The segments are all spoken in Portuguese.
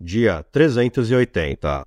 dia 380.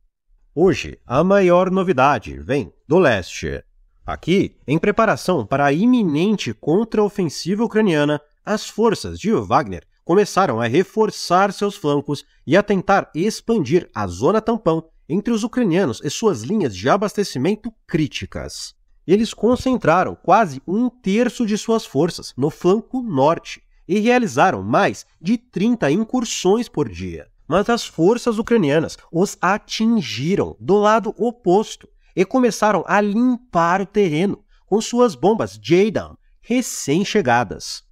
Hoje, a maior novidade vem do leste. Aqui, em preparação para a iminente contraofensiva ucraniana, as forças de Wagner começaram a reforçar seus flancos e a tentar expandir a zona tampão entre os ucranianos e suas linhas de abastecimento críticas. Eles concentraram quase um terço de suas forças no flanco norte e realizaram mais de 30 incursões por dia mas as forças ucranianas os atingiram do lado oposto e começaram a limpar o terreno com suas bombas Jadam recém-chegadas.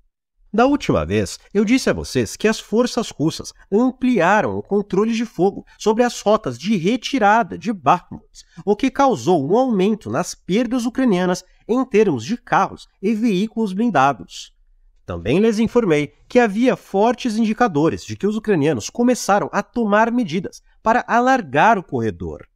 Da última vez, eu disse a vocês que as forças russas ampliaram o controle de fogo sobre as rotas de retirada de Bakhmut, o que causou um aumento nas perdas ucranianas em termos de carros e veículos blindados. Também lhes informei que havia fortes indicadores de que os ucranianos começaram a tomar medidas para alargar o corredor.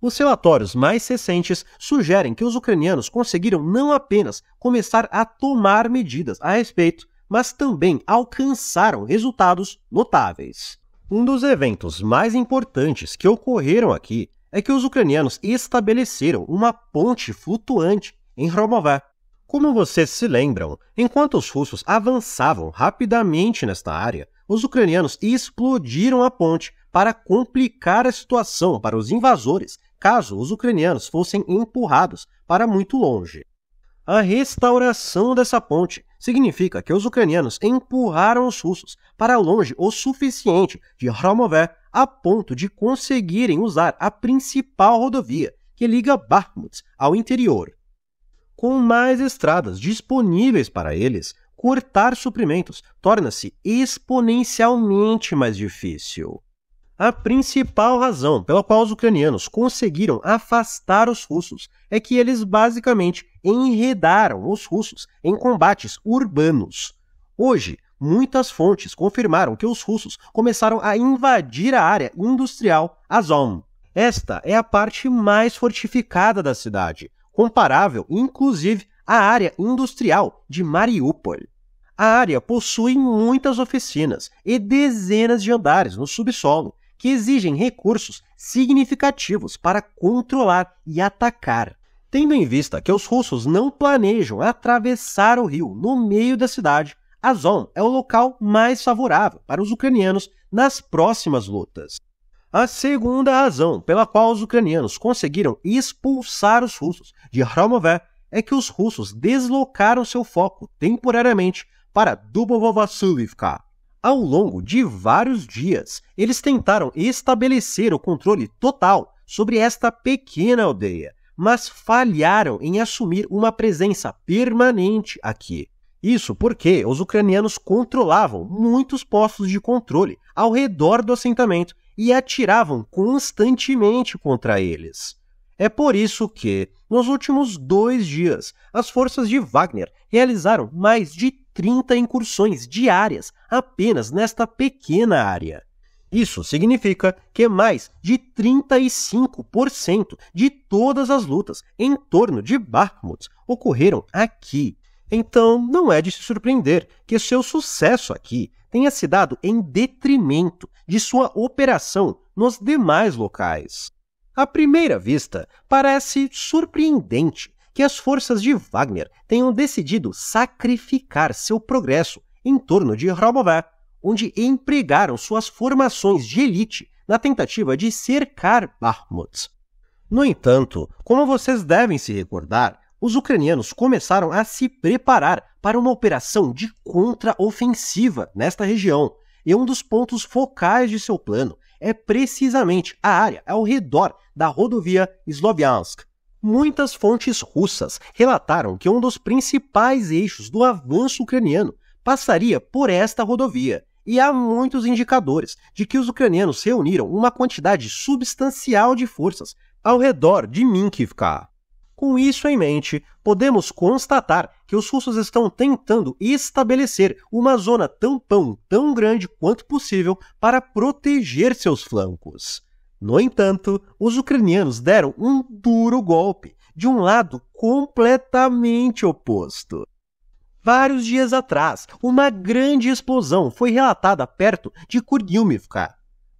Os relatórios mais recentes sugerem que os ucranianos conseguiram não apenas começar a tomar medidas a respeito, mas também alcançaram resultados notáveis. Um dos eventos mais importantes que ocorreram aqui é que os ucranianos estabeleceram uma ponte flutuante em Romová, como vocês se lembram, enquanto os russos avançavam rapidamente nesta área, os ucranianos explodiram a ponte para complicar a situação para os invasores, caso os ucranianos fossem empurrados para muito longe. A restauração dessa ponte significa que os ucranianos empurraram os russos para longe o suficiente de Hromové a ponto de conseguirem usar a principal rodovia que liga Bakhmut ao interior com mais estradas disponíveis para eles, cortar suprimentos torna-se exponencialmente mais difícil. A principal razão pela qual os ucranianos conseguiram afastar os russos é que eles basicamente enredaram os russos em combates urbanos. Hoje, muitas fontes confirmaram que os russos começaram a invadir a área industrial Azov. Esta é a parte mais fortificada da cidade, comparável inclusive à área industrial de Mariupol. A área possui muitas oficinas e dezenas de andares no subsolo, que exigem recursos significativos para controlar e atacar. Tendo em vista que os russos não planejam atravessar o rio no meio da cidade, a Zon é o local mais favorável para os ucranianos nas próximas lutas. A segunda razão pela qual os ucranianos conseguiram expulsar os russos de Hromové é que os russos deslocaram seu foco temporariamente para Dubrovo-Vassilivka. Ao longo de vários dias, eles tentaram estabelecer o controle total sobre esta pequena aldeia, mas falharam em assumir uma presença permanente aqui. Isso porque os ucranianos controlavam muitos postos de controle ao redor do assentamento e atiravam constantemente contra eles. É por isso que, nos últimos dois dias, as forças de Wagner realizaram mais de 30 incursões diárias apenas nesta pequena área. Isso significa que mais de 35% de todas as lutas em torno de Bakhmut ocorreram aqui, então, não é de se surpreender que seu sucesso aqui tenha se dado em detrimento de sua operação nos demais locais. À primeira vista, parece surpreendente que as forças de Wagner tenham decidido sacrificar seu progresso em torno de Robové, onde empregaram suas formações de elite na tentativa de cercar Bakhmut. No entanto, como vocês devem se recordar, os ucranianos começaram a se preparar para uma operação de contraofensiva nesta região, e um dos pontos focais de seu plano é precisamente a área ao redor da rodovia Sloviansk. Muitas fontes russas relataram que um dos principais eixos do avanço ucraniano passaria por esta rodovia, e há muitos indicadores de que os ucranianos reuniram uma quantidade substancial de forças ao redor de Minkivka. Com isso em mente, podemos constatar que os russos estão tentando estabelecer uma zona tampão tão grande quanto possível para proteger seus flancos. No entanto, os ucranianos deram um duro golpe de um lado completamente oposto. Vários dias atrás, uma grande explosão foi relatada perto de Kurnivka.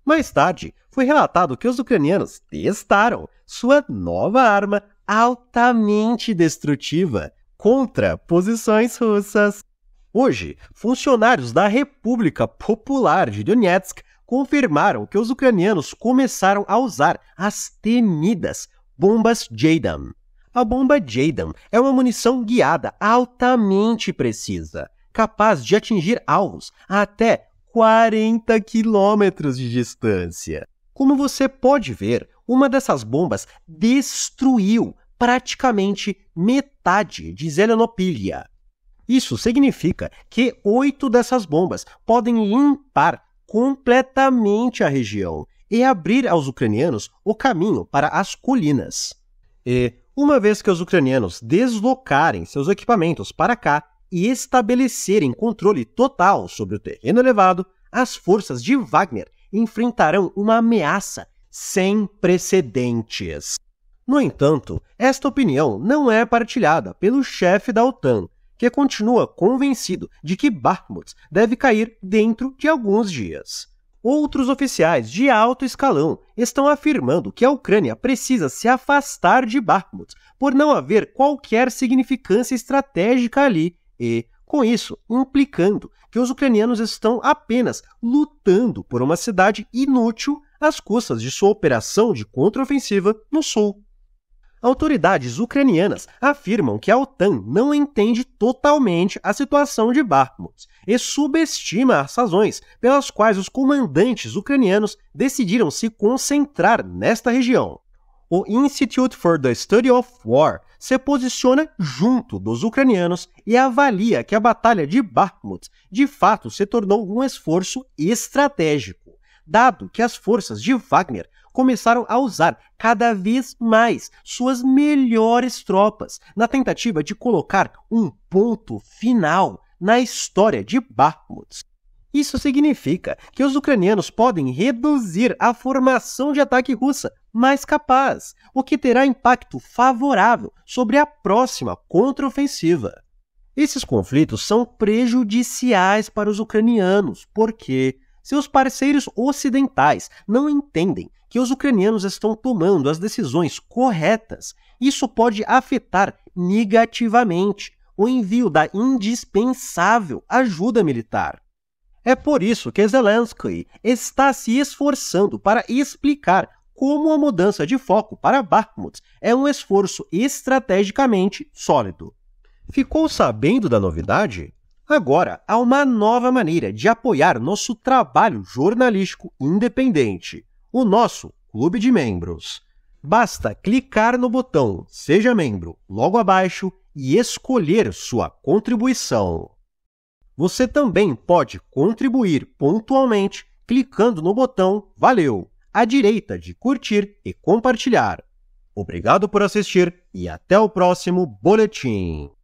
Mais tarde, foi relatado que os ucranianos testaram sua nova arma altamente destrutiva contra posições russas. Hoje, funcionários da República Popular de Donetsk confirmaram que os ucranianos começaram a usar as temidas bombas JDAM. A bomba JDAM é uma munição guiada altamente precisa, capaz de atingir alvos a até 40 quilômetros de distância. Como você pode ver, uma dessas bombas destruiu praticamente metade de Zelenopilia. Isso significa que oito dessas bombas podem limpar completamente a região e abrir aos ucranianos o caminho para as colinas. E, uma vez que os ucranianos deslocarem seus equipamentos para cá e estabelecerem controle total sobre o terreno elevado, as forças de Wagner enfrentarão uma ameaça sem precedentes. No entanto, esta opinião não é partilhada pelo chefe da OTAN, que continua convencido de que Bakhmut deve cair dentro de alguns dias. Outros oficiais de alto escalão estão afirmando que a Ucrânia precisa se afastar de Bakhmut por não haver qualquer significância estratégica ali e, com isso implicando que os ucranianos estão apenas lutando por uma cidade inútil às custas de sua operação de contraofensiva no sul. Autoridades ucranianas afirmam que a OTAN não entende totalmente a situação de Bakhmut e subestima as razões pelas quais os comandantes ucranianos decidiram se concentrar nesta região o Institute for the Study of War se posiciona junto dos ucranianos e avalia que a Batalha de Bakhmut de fato se tornou um esforço estratégico, dado que as forças de Wagner começaram a usar cada vez mais suas melhores tropas na tentativa de colocar um ponto final na história de Bakhmut. Isso significa que os ucranianos podem reduzir a formação de ataque russa mais capaz, o que terá impacto favorável sobre a próxima contraofensiva. Esses conflitos são prejudiciais para os ucranianos, porque seus parceiros ocidentais não entendem que os ucranianos estão tomando as decisões corretas. Isso pode afetar negativamente o envio da indispensável ajuda militar. É por isso que Zelensky está se esforçando para explicar como a mudança de foco para Bakhmut é um esforço estrategicamente sólido. Ficou sabendo da novidade? Agora há uma nova maneira de apoiar nosso trabalho jornalístico independente, o nosso Clube de Membros. Basta clicar no botão Seja Membro logo abaixo e escolher sua contribuição. Você também pode contribuir pontualmente clicando no botão Valeu à direita de curtir e compartilhar. Obrigado por assistir e até o próximo boletim.